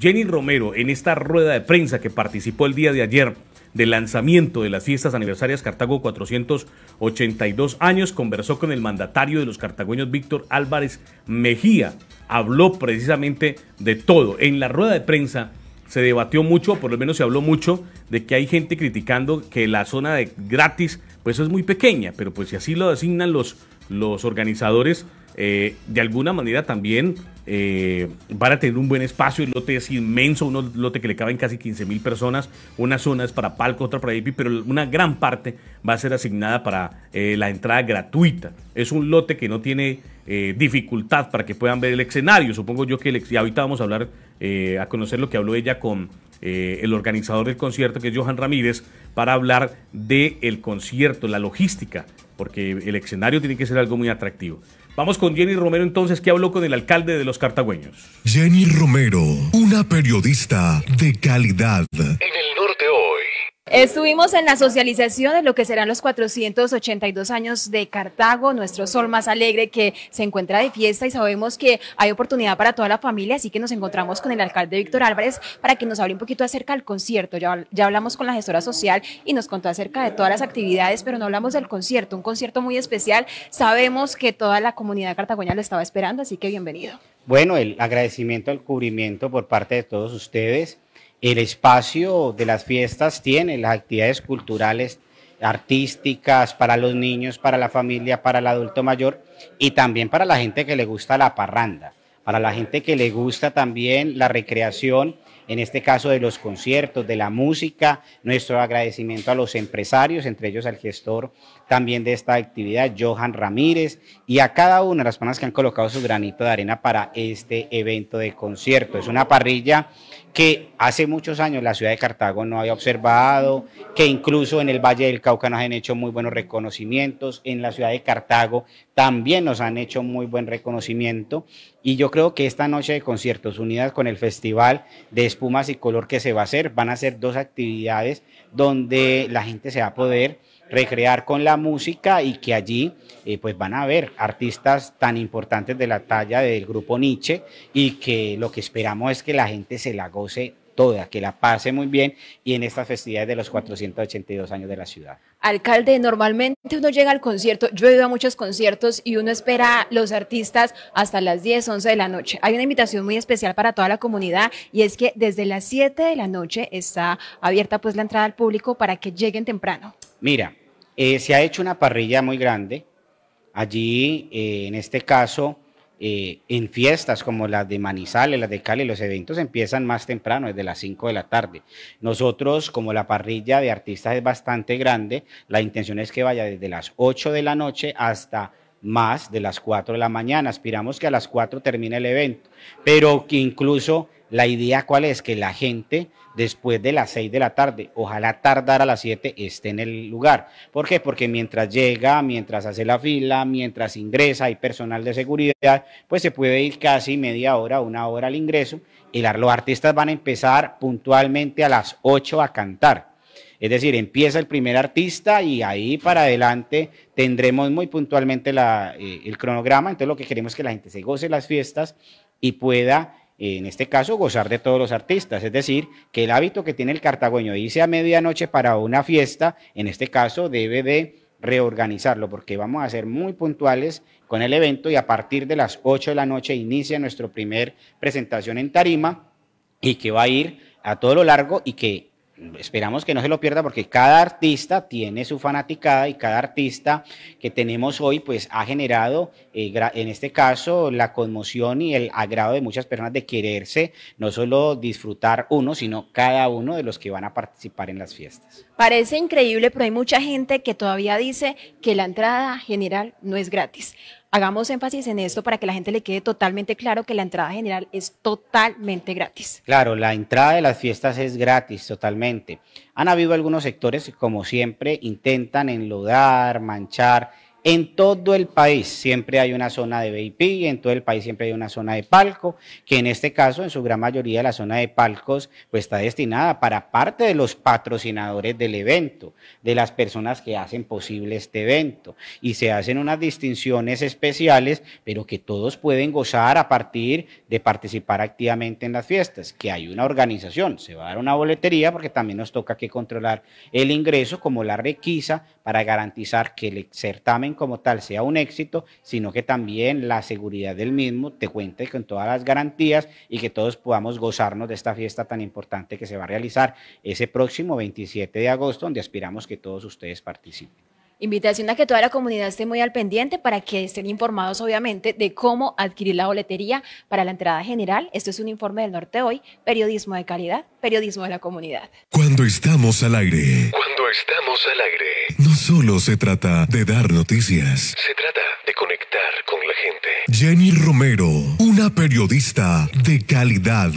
Jenny Romero, en esta rueda de prensa que participó el día de ayer del lanzamiento de las fiestas aniversarias Cartago 482 años, conversó con el mandatario de los cartagüeños Víctor Álvarez Mejía. Habló precisamente de todo. En la rueda de prensa se debatió mucho, por lo menos se habló mucho, de que hay gente criticando que la zona de gratis, pues es muy pequeña, pero pues si así lo asignan los los organizadores eh, de alguna manera también eh, van a tener un buen espacio. El lote es inmenso, un lote que le caben casi 15 mil personas. Una zona es para palco, otra para VIP, pero una gran parte va a ser asignada para eh, la entrada gratuita. Es un lote que no tiene dificultad para que puedan ver el escenario. Supongo yo que el, y ahorita vamos a hablar a conocer lo que habló ella con el organizador del concierto, que es Johan Ramírez, para hablar del concierto, la logística porque el escenario tiene que ser algo muy atractivo. Vamos con Jenny Romero entonces, que habló con el alcalde de los cartagüeños. Jenny Romero, una periodista de calidad. Estuvimos en la socialización de lo que serán los 482 años de Cartago, nuestro sol más alegre que se encuentra de fiesta y sabemos que hay oportunidad para toda la familia, así que nos encontramos con el alcalde Víctor Álvarez para que nos hable un poquito acerca del concierto. Ya, hablamos con la gestora social y nos contó acerca de todas las actividades, pero no hablamos del concierto, un concierto muy especial. Sabemos que toda la comunidad cartagoña lo estaba esperando, así que bienvenido. Bueno, el agradecimiento al cubrimiento por parte de todos ustedes el espacio de las fiestas tiene las actividades culturales, artísticas, para los niños, para la familia, para el adulto mayor y también para la gente que le gusta la parranda, para la gente que le gusta también la recreación en este caso de los conciertos, de la música, nuestro agradecimiento a los empresarios, entre ellos al gestor también de esta actividad, Johan Ramírez, y a cada una de las personas que han colocado su granito de arena para este evento de concierto. Es una parrilla que hace muchos años la ciudad de Cartago no había observado, que incluso en el Valle del Cauca nos han hecho muy buenos reconocimientos, en la ciudad de Cartago también nos han hecho muy buen reconocimiento, y yo creo que esta noche de conciertos unidas con el Festival de espumas y color que se va a hacer. Van a ser dos actividades donde la gente se va a poder recrear con la música y que allí eh, pues van a ver artistas tan importantes de la talla del grupo Nietzsche y que lo que esperamos es que la gente se la goce toda, que la pase muy bien y en estas festividades de los 482 años de la ciudad. Alcalde, normalmente uno llega al concierto, yo he ido a muchos conciertos y uno espera a los artistas hasta las 10, 11 de la noche. Hay una invitación muy especial para toda la comunidad y es que desde las 7 de la noche está abierta pues la entrada al público para que lleguen temprano. Mira, eh, se ha hecho una parrilla muy grande. Allí, eh, en este caso, eh, en fiestas como las de Manizales, las de Cali, los eventos empiezan más temprano, desde las 5 de la tarde. Nosotros, como la parrilla de artistas es bastante grande, la intención es que vaya desde las 8 de la noche hasta más de las 4 de la mañana. Aspiramos que a las 4 termine el evento, pero que incluso la idea cuál es que la gente después de las 6 de la tarde, ojalá tardar a las 7, esté en el lugar. ¿Por qué? Porque mientras llega, mientras hace la fila, mientras ingresa, hay personal de seguridad, pues se puede ir casi media hora, una hora al ingreso y los artistas van a empezar puntualmente a las 8 a cantar. Es decir, empieza el primer artista y ahí para adelante tendremos muy puntualmente la, eh, el cronograma. Entonces lo que queremos es que la gente se goce las fiestas y pueda en este caso, gozar de todos los artistas. Es decir, que el hábito que tiene el cartagüeño de irse a medianoche para una fiesta, en este caso, debe de reorganizarlo, porque vamos a ser muy puntuales con el evento y a partir de las 8 de la noche inicia nuestra primer presentación en tarima y que va a ir a todo lo largo y que esperamos que no se lo pierda porque cada artista tiene su fanaticada y cada artista que tenemos hoy pues ha generado eh, en este caso la conmoción y el agrado de muchas personas de quererse no solo disfrutar uno sino cada uno de los que van a participar en las fiestas. Parece increíble pero hay mucha gente que todavía dice que la entrada general no es gratis hagamos énfasis en esto para que la gente le quede totalmente claro que la entrada general es totalmente gratis. Claro, la entrada de las fiestas es gratis totalmente. Han habido algunos sectores que, como siempre, intentan enlodar, manchar en todo el país siempre hay una zona de VIP, en todo el país siempre hay una zona de palco, que en este caso, en su gran mayoría, la zona de palcos pues, está destinada para parte de los patrocinadores del evento, de las personas que hacen posible este evento. Y se hacen unas distinciones especiales, pero que todos pueden gozar a partir de participar activamente en las fiestas, que hay una organización, se va a dar una boletería porque también nos toca que controlar el ingreso como la requisa para garantizar que el certamen como tal sea un éxito, sino que también la seguridad del mismo te cuente con todas las garantías y que todos podamos gozarnos de esta fiesta tan importante que se va a realizar ese próximo 27 de agosto, donde aspiramos que todos ustedes participen. Invitación a que toda la comunidad esté muy al pendiente para que estén informados, obviamente, de cómo adquirir la boletería para la entrada general. Esto es un informe del Norte Hoy, periodismo de calidad, periodismo de la comunidad. Cuando estamos al aire. Cuando estamos al aire. No solo se trata de dar noticias. Se trata de conectar con la gente. Jenny Romero, una periodista de calidad.